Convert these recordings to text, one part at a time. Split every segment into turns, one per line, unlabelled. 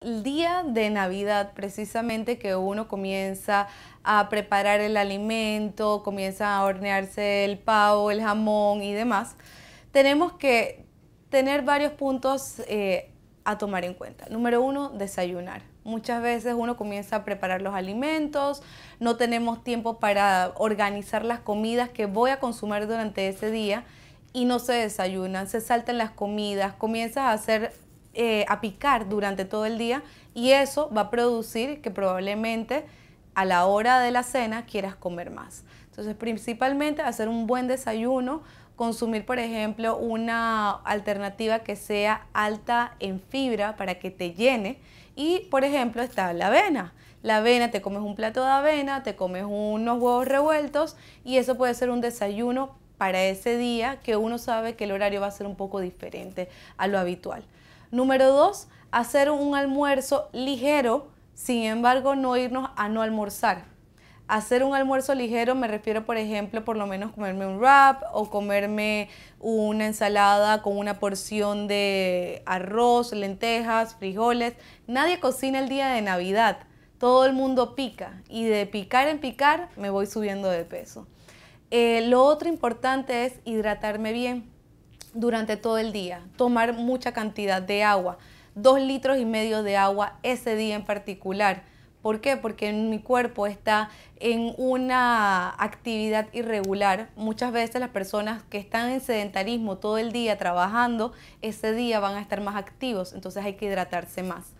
El día de Navidad, precisamente que uno comienza a preparar el alimento, comienza a hornearse el pavo, el jamón y demás, tenemos que tener varios puntos eh, a tomar en cuenta. Número uno, desayunar. Muchas veces uno comienza a preparar los alimentos, no tenemos tiempo para organizar las comidas que voy a consumir durante ese día y no se desayunan, se saltan las comidas, comienza a hacer eh, a picar durante todo el día y eso va a producir que probablemente a la hora de la cena quieras comer más. Entonces, principalmente hacer un buen desayuno, consumir, por ejemplo, una alternativa que sea alta en fibra para que te llene. Y, por ejemplo, está la avena. La avena, te comes un plato de avena, te comes unos huevos revueltos y eso puede ser un desayuno para ese día que uno sabe que el horario va a ser un poco diferente a lo habitual. Número dos, hacer un almuerzo ligero, sin embargo no irnos a no almorzar. Hacer un almuerzo ligero me refiero, por ejemplo, por lo menos comerme un wrap o comerme una ensalada con una porción de arroz, lentejas, frijoles. Nadie cocina el día de Navidad. Todo el mundo pica y de picar en picar me voy subiendo de peso. Eh, lo otro importante es hidratarme bien durante todo el día, tomar mucha cantidad de agua, dos litros y medio de agua ese día en particular. ¿Por qué? Porque mi cuerpo está en una actividad irregular. Muchas veces las personas que están en sedentarismo todo el día trabajando, ese día van a estar más activos, entonces hay que hidratarse más.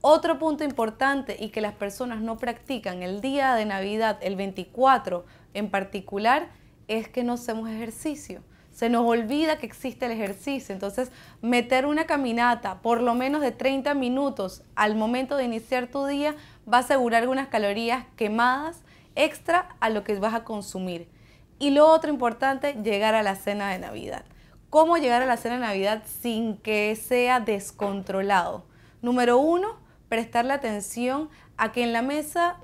Otro punto importante y que las personas no practican el día de Navidad, el 24 en particular, es que no hacemos ejercicio se nos olvida que existe el ejercicio. Entonces, meter una caminata por lo menos de 30 minutos al momento de iniciar tu día va a asegurar unas calorías quemadas extra a lo que vas a consumir. Y lo otro importante, llegar a la cena de Navidad. ¿Cómo llegar a la cena de Navidad sin que sea descontrolado? Número uno, prestarle atención a que en la mesa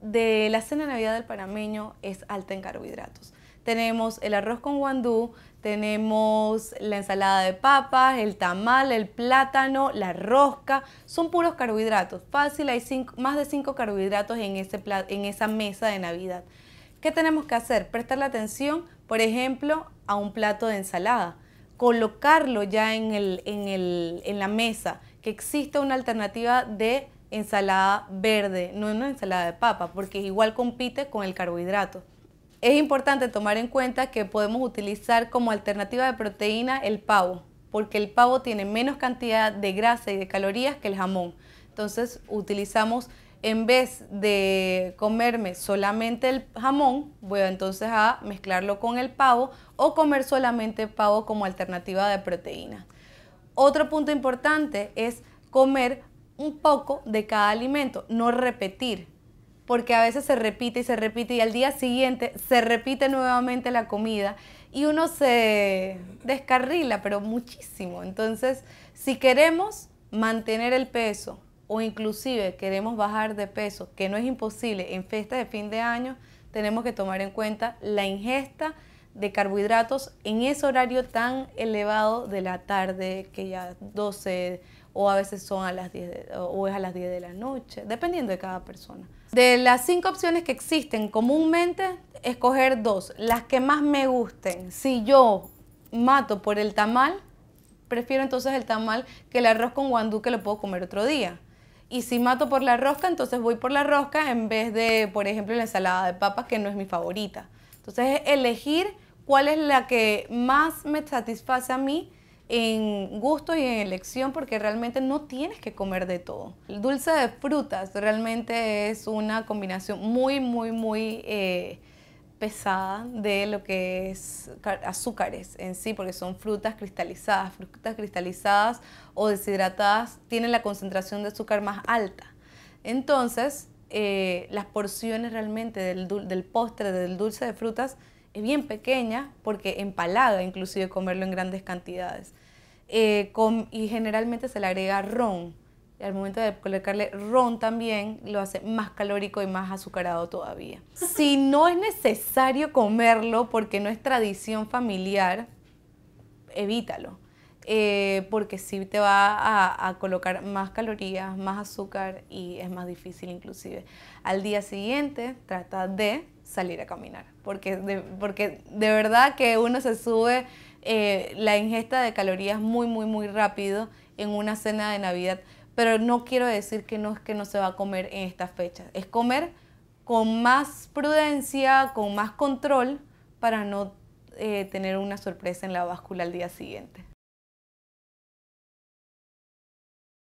de la cena de Navidad del panameño es alta en carbohidratos tenemos el arroz con guandú, tenemos la ensalada de papas, el tamal, el plátano, la rosca. Son puros carbohidratos. Fácil, hay más de cinco carbohidratos en, en esa mesa de Navidad. ¿Qué tenemos que hacer? Prestar la atención, por ejemplo, a un plato de ensalada. Colocarlo ya en, en la mesa, que exista una alternativa de ensalada verde, no una ensalada de papa, porque igual compite con el carbohidrato es importante tomar en cuenta que podemos utilizar como alternativa de proteína el pavo, porque el pavo tiene menos cantidad de grasa y de calorías que el jamón. Entonces utilizamos, en vez de comerme solamente el jamón, voy entonces a mezclarlo con el pavo o comer solamente pavo como alternativa de proteína. Otro punto importante es comer un poco de cada alimento, no repetir porque a veces se repite y se repite y al día siguiente se repite nuevamente la comida y uno se descarrila, pero muchísimo. Entonces, si queremos mantener el peso o inclusive queremos bajar de peso, que no es imposible en fiestas de fin de año, tenemos que tomar en cuenta la ingesta de carbohidratos en ese horario tan elevado de la tarde, que ya 12, o a veces son a las 10 o es a las 10 de la noche, dependiendo de cada persona. De las cinco opciones que existen comúnmente, escoger dos, las que más me gusten. Si yo mato por el tamal, prefiero entonces el tamal que el arroz con guandú que lo puedo comer otro día. Y si mato por la rosca, entonces voy por la rosca en vez de, por ejemplo, la ensalada de papas, que no es mi favorita. Entonces, elegir cuál es la que más me satisface a mí en gusto y en elección porque realmente no tienes que comer de todo. El dulce de frutas realmente es una combinación muy, muy, muy eh, pesada de lo que es azúcares en sí, porque son frutas cristalizadas. Frutas cristalizadas o deshidratadas tienen la concentración de azúcar más alta. Entonces, eh, las porciones realmente del postre, del dulce de frutas, es eh, bien pequeña porque empalada, inclusive comerlo en grandes cantidades. Eh, con, y generalmente se le agrega ron. Y al momento de colocarle ron también lo hace más calórico y más azucarado todavía. si no es necesario comerlo porque no es tradición familiar, evítalo. Eh, porque sí te va a, colocar más calorías, más azúcar y es más difícil inclusive. Al día siguiente trata de salir a caminar, porque de, porque de verdad que uno se sube eh, la ingesta de calorías muy, muy, muy rápido en una cena de Navidad, pero no quiero decir que no es que no se va a comer en estas fecha, es comer con más prudencia, con más control, para no eh, tener una sorpresa en la báscula al día siguiente.